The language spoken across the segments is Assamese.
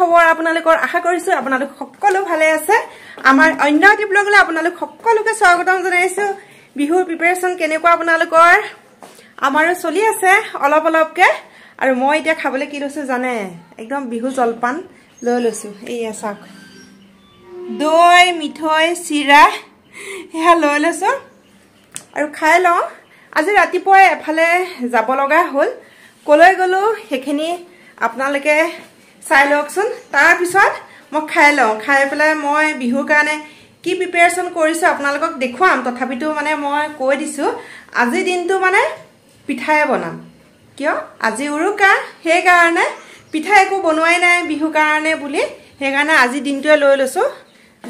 খবৰ আপোনালোকৰ আশা কৰিছো আপোনালোক সকলো ভালে আছে আমাৰ অন্য এটি ব্লগলৈ আপোনালোক সকলোকে স্বাগতম জনাইছো বিহুৰ প্ৰিপেৰেশ্যন কেনেকুৱা আপোনালোকৰ আমাৰো চলি আছে অলপ অলপকৈ আৰু মই এতিয়া খাবলৈ কি লৈছোঁ জানে একদম বিহু জলপান লৈ লৈছোঁ এইয়া চাওক দৈ মিঠৈ চিৰা সেয়া লৈ লৈছো আৰু খাই লওঁ আজি ৰাতিপুৱাই এফালে যাব লগা হ'ল কলৈ গলো সেইখিনি আপোনালোকে চাই লওকচোন তাৰপিছত মই খাই লওঁ খাই পেলাই মই বিহুৰ কাৰণে কি প্ৰিপেয়াৰেশ্যন কৰিছোঁ আপোনালোকক দেখুৱাম তথাপিতো মানে মই কৈ দিছোঁ আজিৰ দিনটো মানে পিঠাই বনাম কিয় আজি উৰুকা সেইকাৰণে পিঠা একো বনোৱাই নাই বিহুৰ কাৰণে বুলি সেইকাৰণে আজি দিনটোৱে লৈ লৈছোঁ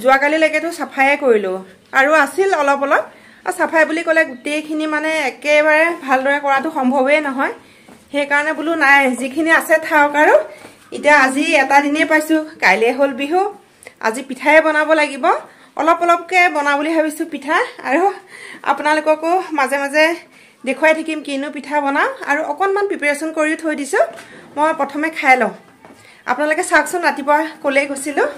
যোৱাকালিলৈকেতো চাফাইয়ে কৰিলোঁ আৰু আছিল অলপ অলপ আৰু চাফাই বুলি ক'লে গোটেইখিনি মানে একেবাৰে ভালদৰে কৰাটো সম্ভৱেই নহয় সেইকাৰণে বোলো নাই যিখিনি আছে থাকক আৰু এতিয়া আজি এটা দিনেই পাইছোঁ কাইলৈ হ'ল বিহু আজি পিঠাই বনাব লাগিব অলপ অলপকৈ বনাওঁ বুলি ভাবিছোঁ পিঠা আৰু আপোনালোককো মাজে মাজে দেখুৱাই থাকিম কিনো পিঠা বনাওঁ আৰু অকণমান প্ৰিপেৰেশ্যন কৰিও থৈ দিছোঁ মই প্ৰথমে খাই লওঁ আপোনালোকে চাওকচোন ৰাতিপুৱা ক'লেই গৈছিলোঁ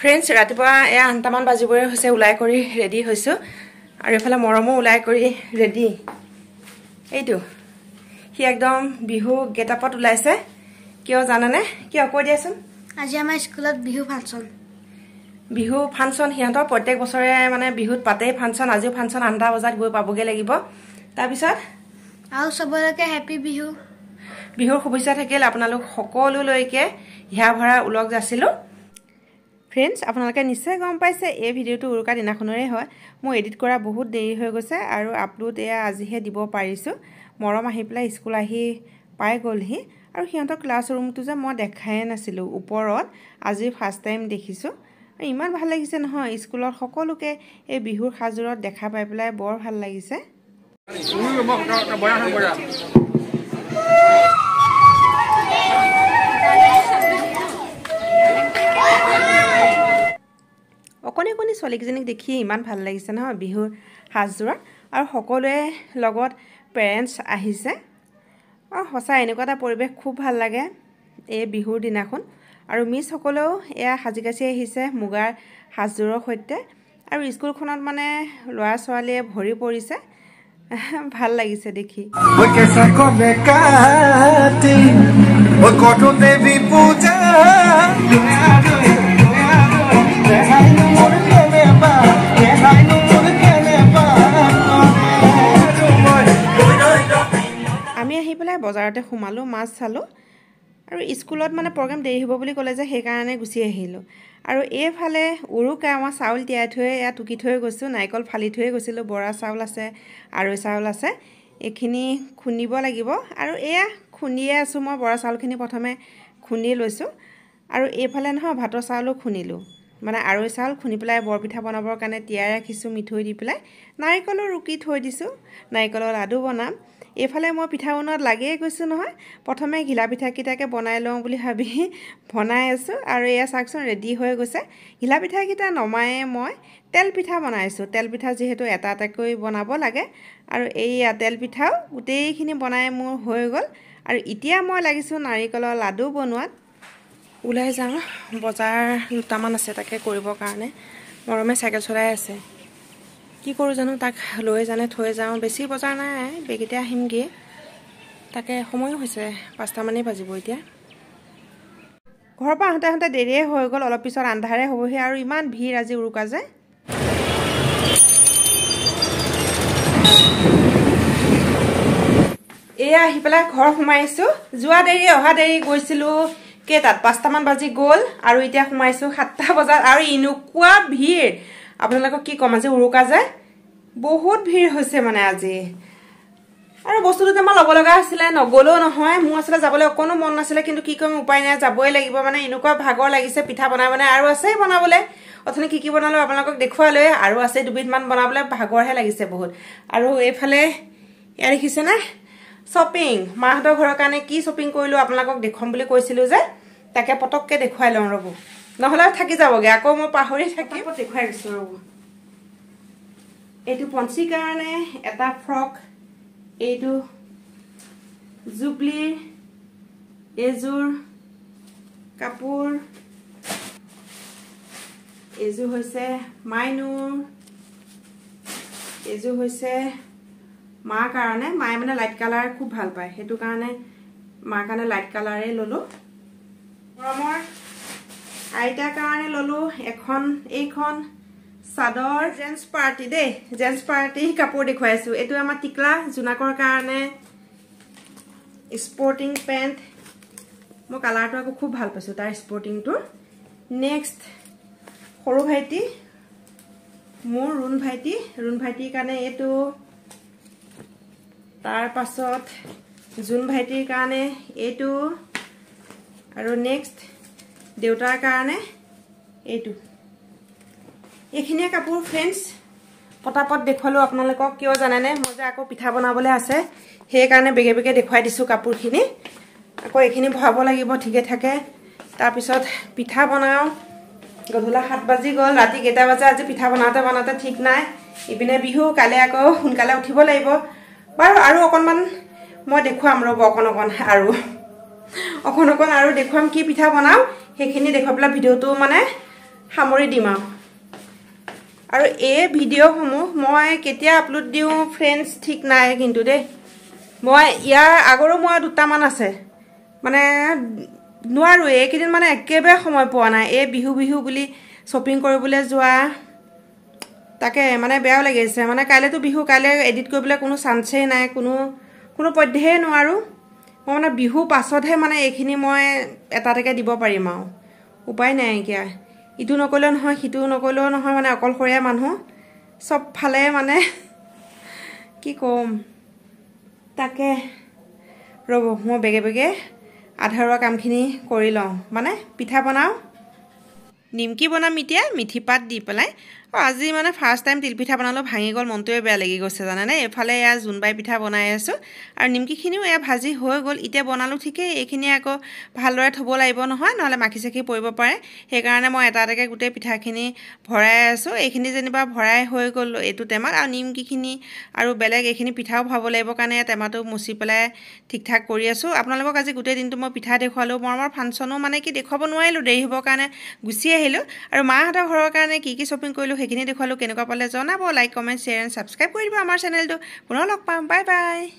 ফ্ৰেণ্ডছ ৰাতিপুৱা এয়া আঠটামান বাজিবই হৈছে ওলাই কৰি ৰেডি হৈছোঁ আৰু এইফালে মৰমো ওলাই কৰি ৰেডি এইটো সি একদম বিহু গেটআপত ওলাইছে কিয় জানানে কিয় কৈ দিয়াচোন আজি আমাৰ স্কুলত বিহু ফাংচন বিহু ফাংচন সিহঁতৰ প্ৰত্যেক বছৰে মানে বিহুত পাতেই ফাংচন আজিও ফাংচন আঠটা বজাত গৈ পাবগৈ লাগিব তাৰপিছত আৰু চবলৈকে হেপী বিহু বিহুৰ শুভেচ্ছা থাকিল আপোনালোক সকলোলৈকে হিয়া ভৰা ওলগ যাচিলোঁ ফ্ৰেণ্ডছ আপোনালোকে নিশ্চয় গম পাইছে এই ভিডিঅ'টো উৰুকা দিনাখনৰে হয় মোৰ এডিট কৰা বহুত দেৰি হৈ গৈছে আৰু আপলোড এয়া আজিহে দিব পাৰিছোঁ মৰম আহি পেলাই স্কুল আহি পাই গ'লহি আৰু সিহঁতৰ ক্লাছ ৰুমটো যে মই দেখাই নাছিলোঁ ওপৰত আজি ফাৰ্ষ্ট টাইম দেখিছোঁ ইমান ভাল লাগিছে নহয় স্কুলত সকলোকে এই বিহুৰ সাজোৰত দেখা পাই পেলাই বৰ ভাল লাগিছে অকণে অকণি ছোৱালীকেইজনীক দেখি ইমান ভাল লাগিছে নহয় বিহুৰ সাজযোৰত আৰু সকলোৱে লগত পেৰেণ্টছ আহিছে অঁ সঁচা এনেকুৱা এটা পৰিৱেশ খুব ভাল লাগে এই বিহুৰ দিনাখন আৰু মিছসকলেও এয়া সাজি কাচি আহিছে মুগাৰ সাজযোৰৰ সৈতে আৰু স্কুলখনত মানে ল'ৰা ছোৱালীয়ে ভৰি পৰিছে ভাল লাগিছে দেখি তাতে সোমালোঁ মাছ চালোঁ আৰু স্কুলত মানে প্ৰগ্ৰেম দেৰি হ'ব বুলি ক'লে যে সেইকাৰণে গুচি আহিলোঁ আৰু এইফালে উৰুকাই আমাৰ চাউল তিয়াই থৈ এয়া টুকি থৈ গৈছোঁ নাৰিকল ফালি থৈ গৈছিলোঁ বৰা চাউল আছে আৰৈ চাউল আছে এইখিনি খুন্দিব লাগিব আৰু এয়া খুন্দিয়ে আছোঁ মই বৰা চাউলখিনি প্ৰথমে খুন্দি লৈছোঁ আৰু এইফালে নহয় ভাতৰ চাউলো খুন্দিলোঁ মানে আৰৈ চাউল খুন্দি পেলাই বৰপিঠা বনাবৰ কাৰণে তিয়াই ৰাখিছোঁ মিঠৈ দি পেলাই নাৰিকলো ৰুকি থৈ দিছোঁ নাৰিকলৰ লাডু বনাম এইফালে মই পিঠা বনোৱাত লাগিয়ে গৈছোঁ নহয় প্ৰথমে ঘিলা পিঠাকেইটাকে বনাই লওঁ বুলি ভাবি বনাই আছোঁ আৰু এয়া চাওকচোন ৰেডি হৈ গৈছে ঘিলা পিঠাকেইটা নমাই মই পিঠা বনাইছোঁ তেলপিঠা যিহেতু এটা এটাকৈ বনাব লাগে আৰু এইয়া তেল পিঠাও গোটেইখিনি বনাই মোৰ হৈ গ'ল আৰু এতিয়া মই লাগিছোঁ নাৰিকলৰ লাডু বনোৱাত ওলাই যাওঁ বজাৰ দুটামান আছে তাকে কৰিবৰ কাৰণে মৰমে চাইকেল চলাই আছে কি কৰোঁ জানো তাক লৈ জানে থৈ যাওঁ বেছি বজাৰ নাই বেগিতে আহিমগৈ তাকে সময়ো হৈছে পাঁচটামানেই বাজিব এতিয়া ঘৰৰ পৰা আহোঁতে আহোঁতে দেৰিয়ে হৈ গ'ল অলপ পিছত আন্ধাৰে হ'বহি আৰু ইমান ভিৰ আজি উৰুকা যে এয়া আহি পেলাই ঘৰ সোমাইছোঁ যোৱা দেৰি অহা দেৰি গৈছিলোঁ কেইটাত পাঁচটামান বাজি গ'ল আৰু এতিয়া সোমাইছোঁ সাতটা বজাত আৰু এনেকুৱা ভিৰ আপোনালোকক কি ক'ম আজি উৰুকা যে বহুত ভিৰ হৈছে মানে আজি আৰু বস্তুটো যে মই ল'ব লগা আছিলে নগ'লেও নহয় মোৰ আচলতে যাবলৈ অকণো মন নাছিলে কিন্তু কি কৰিম উপায় নাই যাবই লাগিব মানে এনেকুৱা ভাগৰ লাগিছে পিঠা বনাই বনাই আৰু আছেই বনাবলৈ অথনি কি কি বনালোঁ আপোনালোকক দেখুৱালৈ আৰু আছে দুবিধমান বনাবলৈ ভাগৰহে লাগিছে বহুত আৰু এইফালে এয়া দেখিছেনে শ্বপিং মাহঁতৰ ঘৰৰ কাৰণে কি শ্বপিং কৰিলোঁ আপোনালোকক দেখুৱাম বুলি কৈছিলোঁ যে তাকে পটককৈ দেখুৱাই লওঁ ৰ'ব নহ'লে থাকি যাবগৈ আকৌ মই পাহৰি থাকি দেখুৱাই গৈছোঁ ৰ'ব এইটো পঞ্চিৰ কাৰণে এটা ফ্ৰক এইটো জুবলিৰ এইযোৰ কাপোৰ এইযোৰ হৈছে মাইনুৰ এইযোৰ হৈছে মাৰ কাৰণে মায়ে মানে লাইট কালাৰ খুব ভাল পায় সেইটো কাৰণে মাৰ কাৰণে লাইট কালাৰে ল'লোঁ গৰমৰ আইতাৰ কাৰণে ললোঁ এখন এইখন চাদৰ জেন্স পাৰ্টি দেই জেন্স পাৰ্টি কাপোৰ দেখুৱাইছো এইটো আমাৰ টিকলা জোনাকৰ কাৰণে স্পৰ্টিং পেণ্ট মই কালাৰটো আকৌ খুব ভাল পাইছোঁ তাৰ স্পৰ্টিংটো নেক্সট সৰু ভাইটি মোৰ ৰুণ ভাইটি ৰুণ ভাইটিৰ কাৰণে এইটো তাৰপাছত জোন ভাইটিৰ কাৰণে এইটো আৰু নেক্সট দেউতাৰ কাৰণে এইটো এইখিনিয়ে কাপোৰ ফ্ৰেণ্ডছ পটাপট দেখুৱালোঁ আপোনালোকক কিয় জানেনে মই যে আকৌ পিঠা বনাবলৈ আছে সেইকাৰণে বেগে বেগে দেখুৱাই দিছোঁ কাপোৰখিনি আকৌ এইখিনি ভৰাব লাগিব ঠিকে থাকে তাৰপিছত পিঠা বনাওঁ গধূলা সাত বাজি গ'ল ৰাতি কেইটা বাজে আজি পিঠা বনাওঁতে বনাওঁতে ঠিক নাই ইপিনে বিহু কাইলৈ আকৌ সোনকালে উঠিব লাগিব বাৰু আৰু অকণমান মই দেখুৱাম ৰ'ব অকণ অকণ আৰু অকণ অকণ আৰু দেখুৱাম কি পিঠা বনাম সেইখিনি দেখুৱাই পেলাই ভিডিঅ'টো মানে সামৰি দিম আৰু আৰু এই ভিডিঅ'সমূহ মই কেতিয়া আপলোড দিওঁ ফ্ৰেণ্ডছ ঠিক নাই কিন্তু দেই মই ইয়াৰ আগৰো মই দুটামান আছে মানে নোৱাৰোঁ এইকেইদিন মানে একেবাৰে সময় পোৱা নাই এই বিহু বিহু বুলি শ্বপিং কৰিবলৈ যোৱা তাকে মানে বেয়াও লাগিছে মানে কাইলৈতো বিহু কাইলৈ এডিট কৰিবলৈ কোনো চান্সেই নাই কোনো কোনো পধ্যেই নোৱাৰোঁ মই মানে বিহু পাছতহে মানে এইখিনি মই এটাতেকৈ দিব পাৰিম আৰু উপায় নাই এতিয়া ইটো নকৰিলেও নহয় সিটো নকৰিলেও নহয় মানে অকলশৰীয়া মানুহ চবফালে মানে কি ক'ম তাকে ৰ'ব মই বেগে বেগে আধাৰুৱা কামখিনি কৰি লওঁ মানে পিঠা বনাওঁ নিমকি বনাম এতিয়া মিঠিপাত দি পেলাই আজি মানে ফাৰ্ষ্ট টাইম তিল পিঠা বনালোঁ ভাঙি গ'ল মনটোৱে বেয়া লাগি গৈছে জানানে এইফালে এয়া জোনবাই পিঠা বনাই আছোঁ আৰু নিমকিখিনিও এয়া ভাজি হৈ গ'ল এতিয়া বনালোঁ ঠিকেই এইখিনি আকৌ ভালদৰে থ'ব লাগিব নহয় নহ'লে মাখি চাখি পৰিব পাৰে সেইকাৰণে মই এটা এটাকৈ গোটেই পিঠাখিনি ভৰাই আছোঁ এইখিনি যেনিবা ভৰাই হৈ গ'ল এইটো টেমাত আৰু নিমকিখিনি আৰু বেলেগ এইখিনি পিঠাও ভৰাব লাগিব কাৰণে টেমাটো মুচি পেলাই ঠিক ঠাক কৰি আছোঁ আপোনালোকক আজি গোটেই দিনটো মই পিঠা দেখুৱালোঁ মই আমাৰ ফাংচনো মানে কি দেখুৱাব নোৱাৰিলোঁ দেৰি হ'বৰ কাৰণে গুচি আহিলোঁ আৰু মাহঁতৰ ঘৰৰ কাৰণে কি কি শ্বপিং কৰিলোঁ সেইখিনি দেখুৱালোঁ কেনেকুৱা পালে জনাব like comment share and subscribe কৰি দিব আমাৰ চেনেলটো পুনৰ লগ পাম বাই বাই